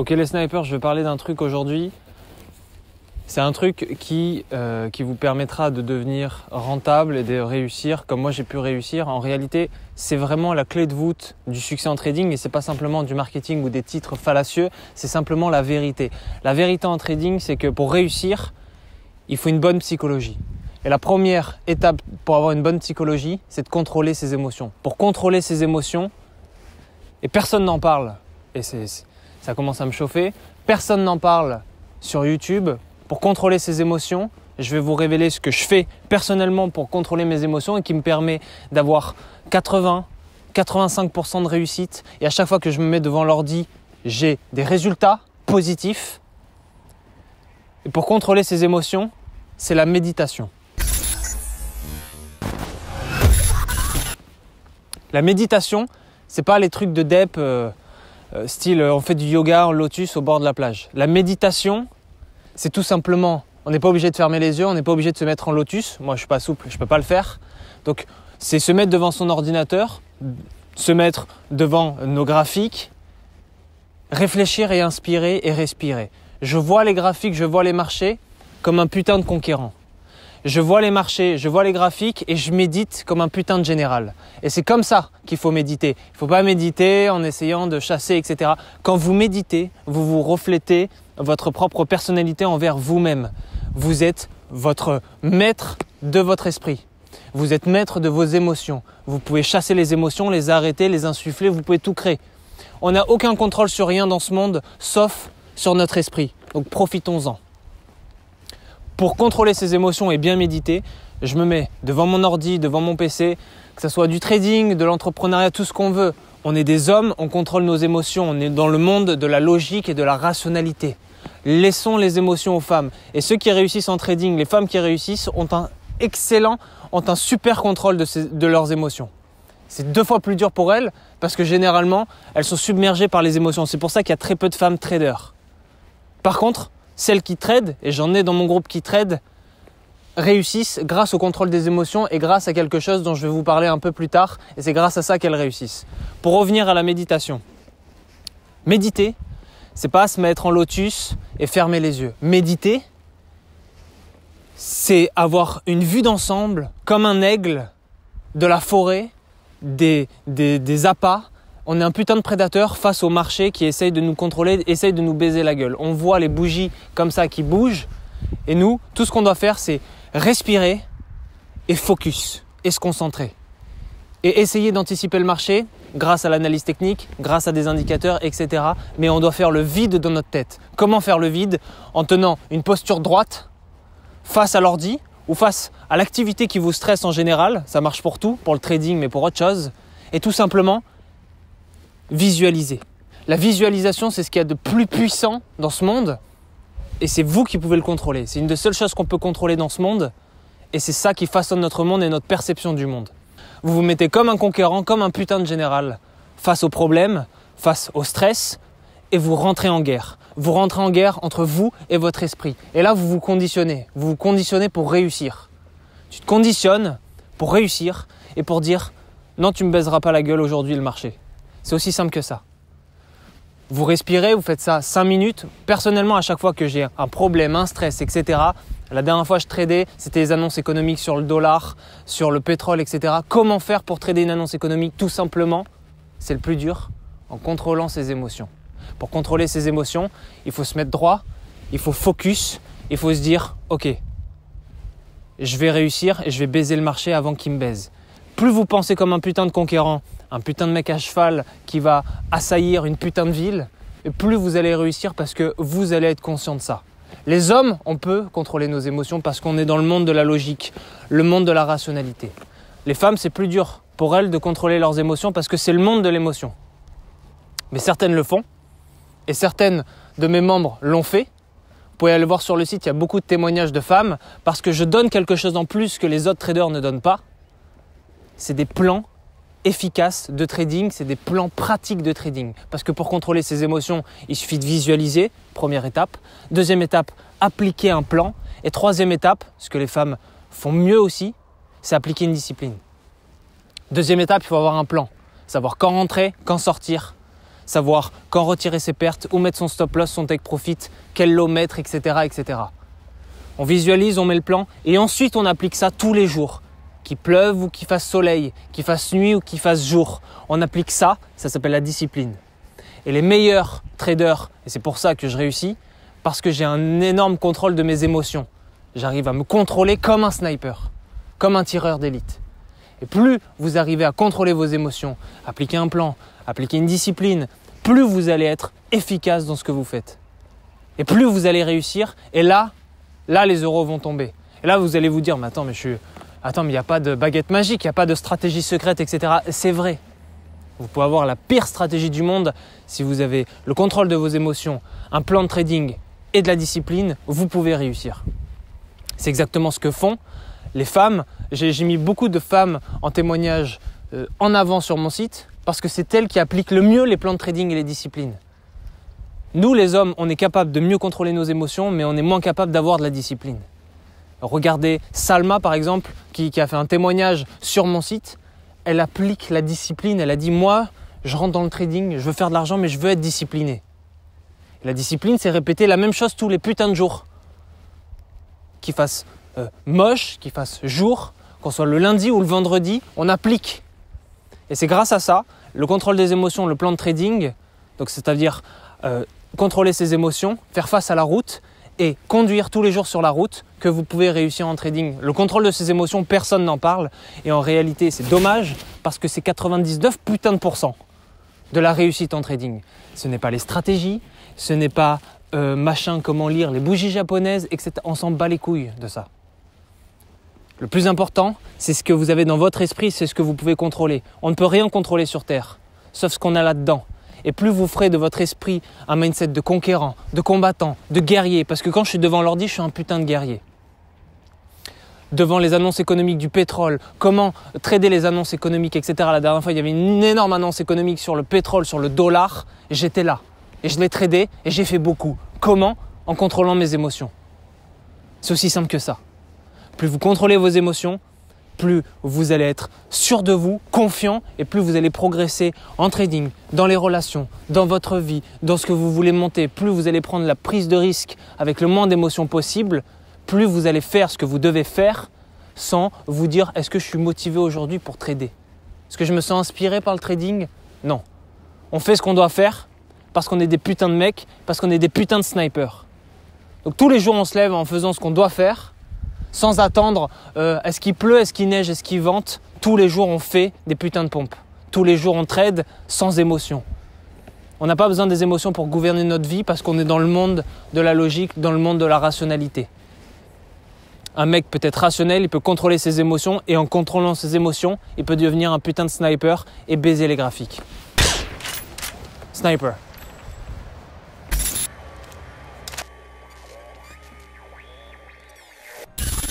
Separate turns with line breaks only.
Ok les snipers, je vais parler d'un truc aujourd'hui. C'est un truc euh, qui, vous permettra de devenir rentable et de réussir comme moi j'ai pu réussir. En réalité, c'est vraiment la clé de voûte du succès en trading et c'est pas simplement du marketing ou des titres fallacieux, c'est simplement la vérité. La vérité en trading, c'est que pour réussir, il faut une bonne psychologie. Et la première étape pour avoir une bonne psychologie, c'est de contrôler ses émotions. Pour contrôler ses émotions, et personne n'en parle, et c'est ça commence à me chauffer. Personne n'en parle sur YouTube. Pour contrôler ses émotions, je vais vous révéler ce que je fais personnellement pour contrôler mes émotions et qui me permet d'avoir 80, 85% de réussite. Et à chaque fois que je me mets devant l'ordi, j'ai des résultats positifs. Et pour contrôler ses émotions, c'est la méditation. La méditation, c'est pas les trucs de DEP. Euh, euh, style euh, on fait du yoga en lotus au bord de la plage. La méditation, c'est tout simplement, on n'est pas obligé de fermer les yeux, on n'est pas obligé de se mettre en lotus. Moi, je suis pas souple, je ne peux pas le faire. Donc, c'est se mettre devant son ordinateur, se mettre devant nos graphiques, réfléchir et inspirer et respirer. Je vois les graphiques, je vois les marchés comme un putain de conquérant je vois les marchés, je vois les graphiques et je médite comme un putain de général. Et c'est comme ça qu'il faut méditer. Il ne faut pas méditer en essayant de chasser, etc. Quand vous méditez, vous vous reflétez votre propre personnalité envers vous-même. Vous êtes votre maître de votre esprit. Vous êtes maître de vos émotions. Vous pouvez chasser les émotions, les arrêter, les insuffler, vous pouvez tout créer. On n'a aucun contrôle sur rien dans ce monde, sauf sur notre esprit. Donc profitons-en pour contrôler ses émotions et bien méditer, je me mets devant mon ordi, devant mon PC, que ce soit du trading, de l'entrepreneuriat, tout ce qu'on veut. On est des hommes, on contrôle nos émotions, on est dans le monde de la logique et de la rationalité. Laissons les émotions aux femmes. Et ceux qui réussissent en trading, les femmes qui réussissent, ont un excellent, ont un super contrôle de, de leurs émotions. C'est deux fois plus dur pour elles parce que généralement, elles sont submergées par les émotions. C'est pour ça qu'il y a très peu de femmes traders. Par contre, celles qui trade, et j'en ai dans mon groupe qui trade, réussissent grâce au contrôle des émotions et grâce à quelque chose dont je vais vous parler un peu plus tard, et c'est grâce à ça qu'elles réussissent. Pour revenir à la méditation, méditer, c'est pas se mettre en lotus et fermer les yeux. Méditer, c'est avoir une vue d'ensemble comme un aigle de la forêt, des, des, des appâts, on est un putain de prédateur face au marché qui essaye de nous contrôler, essaye de nous baiser la gueule. On voit les bougies comme ça qui bougent. Et nous, tout ce qu'on doit faire, c'est respirer et focus et se concentrer. Et essayer d'anticiper le marché grâce à l'analyse technique, grâce à des indicateurs, etc. Mais on doit faire le vide dans notre tête. Comment faire le vide En tenant une posture droite face à l'ordi ou face à l'activité qui vous stresse en général. Ça marche pour tout, pour le trading, mais pour autre chose. Et tout simplement visualiser. La visualisation, c'est ce qu'il y a de plus puissant dans ce monde, et c'est vous qui pouvez le contrôler. C'est une des seules choses qu'on peut contrôler dans ce monde, et c'est ça qui façonne notre monde et notre perception du monde. Vous vous mettez comme un conquérant, comme un putain de général, face aux problèmes, face au stress, et vous rentrez en guerre. Vous rentrez en guerre entre vous et votre esprit. Et là, vous vous conditionnez. Vous vous conditionnez pour réussir. Tu te conditionnes pour réussir et pour dire non, tu me baiseras pas la gueule aujourd'hui le marché. C'est aussi simple que ça. Vous respirez, vous faites ça 5 minutes. Personnellement, à chaque fois que j'ai un problème, un stress, etc., la dernière fois je tradais, c'était les annonces économiques sur le dollar, sur le pétrole, etc. Comment faire pour trader une annonce économique Tout simplement, c'est le plus dur, en contrôlant ses émotions. Pour contrôler ses émotions, il faut se mettre droit, il faut focus, il faut se dire, ok, je vais réussir et je vais baiser le marché avant qu'il me baise plus vous pensez comme un putain de conquérant, un putain de mec à cheval qui va assaillir une putain de ville, plus vous allez réussir parce que vous allez être conscient de ça. Les hommes, on peut contrôler nos émotions parce qu'on est dans le monde de la logique, le monde de la rationalité. Les femmes, c'est plus dur pour elles de contrôler leurs émotions parce que c'est le monde de l'émotion. Mais certaines le font, et certaines de mes membres l'ont fait. Vous pouvez aller voir sur le site, il y a beaucoup de témoignages de femmes, parce que je donne quelque chose en plus que les autres traders ne donnent pas c'est des plans efficaces de trading, c'est des plans pratiques de trading. Parce que pour contrôler ses émotions, il suffit de visualiser, première étape. Deuxième étape, appliquer un plan. Et troisième étape, ce que les femmes font mieux aussi, c'est appliquer une discipline. Deuxième étape, il faut avoir un plan. Savoir quand rentrer, quand sortir, savoir quand retirer ses pertes, où mettre son stop loss, son take profit, quel lot mettre, etc., etc. On visualise, on met le plan et ensuite on applique ça tous les jours qu'il pleuve ou qu'il fasse soleil, qu'il fasse nuit ou qu'il fasse jour. On applique ça, ça s'appelle la discipline. Et les meilleurs traders, et c'est pour ça que je réussis, parce que j'ai un énorme contrôle de mes émotions. J'arrive à me contrôler comme un sniper, comme un tireur d'élite. Et plus vous arrivez à contrôler vos émotions, appliquer un plan, appliquer une discipline, plus vous allez être efficace dans ce que vous faites. Et plus vous allez réussir, et là, là les euros vont tomber. Et là vous allez vous dire, mais attends, mais je suis, Attends, mais il n'y a pas de baguette magique, il n'y a pas de stratégie secrète, etc. C'est vrai. Vous pouvez avoir la pire stratégie du monde si vous avez le contrôle de vos émotions, un plan de trading et de la discipline, vous pouvez réussir. C'est exactement ce que font les femmes. J'ai mis beaucoup de femmes en témoignage euh, en avant sur mon site parce que c'est elles qui appliquent le mieux les plans de trading et les disciplines. Nous, les hommes, on est capable de mieux contrôler nos émotions, mais on est moins capable d'avoir de la discipline. Regardez Salma par exemple, qui, a fait un témoignage sur mon site. Elle applique la discipline. Elle a dit moi, je rentre dans le trading, je veux faire de l'argent, mais je veux être discipliné. la discipline, c'est répéter la même chose tous les putains de jours. Qu'il fasse euh, moche, qu'il fasse jour, qu'on soit le lundi ou le vendredi, on applique. Et c'est grâce à ça, le contrôle des émotions, le plan de trading, donc c'est-à-dire euh, contrôler ses émotions, faire face à la route et conduire tous les jours sur la route, que vous pouvez réussir en trading. Le contrôle de ses émotions, personne n'en parle. Et en réalité, c'est dommage parce que c'est 99 putain de de la réussite en trading. Ce n'est pas les stratégies, ce n'est pas euh, machin, comment lire les bougies japonaises, etc. On s'en bat les couilles de ça. Le plus important, c'est ce que vous avez dans votre esprit, c'est ce que vous pouvez contrôler. On ne peut rien contrôler sur Terre, sauf ce qu'on a là-dedans. Et plus vous ferez de votre esprit un mindset de conquérant, de combattant, de guerrier, parce que quand je suis devant l'ordi, je suis un putain de guerrier devant les annonces économiques du pétrole, comment trader les annonces économiques, etc. La dernière fois, il y avait une énorme annonce économique sur le pétrole, sur le dollar. J'étais là et je l'ai tradé et j'ai fait beaucoup. Comment En contrôlant mes émotions. C'est aussi simple que ça. Plus vous contrôlez vos émotions, plus vous allez être sûr de vous, confiant, et plus vous allez progresser en trading, dans les relations, dans votre vie, dans ce que vous voulez monter, plus vous allez prendre la prise de risque avec le moins d'émotions possible, plus vous allez faire ce que vous devez faire sans vous dire est-ce que je suis motivé aujourd'hui pour trader Est-ce que je me sens inspiré par le trading Non. On fait ce qu'on doit faire parce qu'on est des putains de mecs, parce qu'on est des putains de snipers. Donc tous les jours on se lève en faisant ce qu'on doit faire sans attendre euh, est-ce qu'il pleut, est-ce qu'il neige, est-ce qu'il vente. Tous les jours on fait des putains de pompes. Tous les jours on trade sans émotion. On n'a pas besoin des émotions pour gouverner notre vie parce qu'on est dans le monde de la logique, dans le monde de la rationalité. Un mec peut être rationnel, il peut contrôler ses émotions, et en contrôlant ses émotions, il peut devenir un putain de sniper et baiser les graphiques. Sniper.